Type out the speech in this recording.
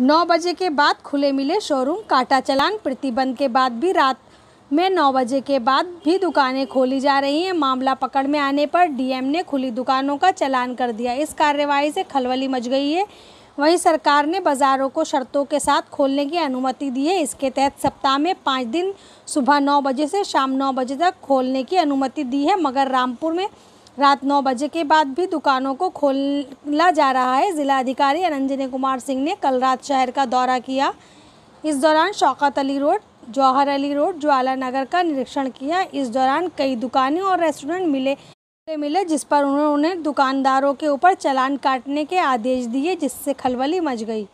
नौ बजे के बाद खुले मिले शोरूम काटा चलान प्रतिबंध के बाद भी रात में नौ बजे के बाद भी दुकानें खोली जा रही हैं मामला पकड़ में आने पर डीएम ने खुली दुकानों का चलान कर दिया इस कार्रवाई से खलवली मच गई है वहीं सरकार ने बाज़ारों को शर्तों के साथ खोलने की अनुमति दी है इसके तहत सप्ताह में पाँच दिन सुबह नौ बजे से शाम नौ बजे तक खोलने की अनुमति दी है मगर रामपुर में रात नौ बजे के बाद भी दुकानों को खोला जा रहा है जिलाधिकारी अनंजनी कुमार सिंह ने कल रात शहर का दौरा किया इस दौरान शौकत अली रोड जौहर अली रोड ज्वाला नगर का निरीक्षण किया इस दौरान कई दुकानें और रेस्टोरेंट मिले मिले जिस पर उन्होंने दुकानदारों के ऊपर चलान काटने के आदेश दिए जिससे खलबली मच गई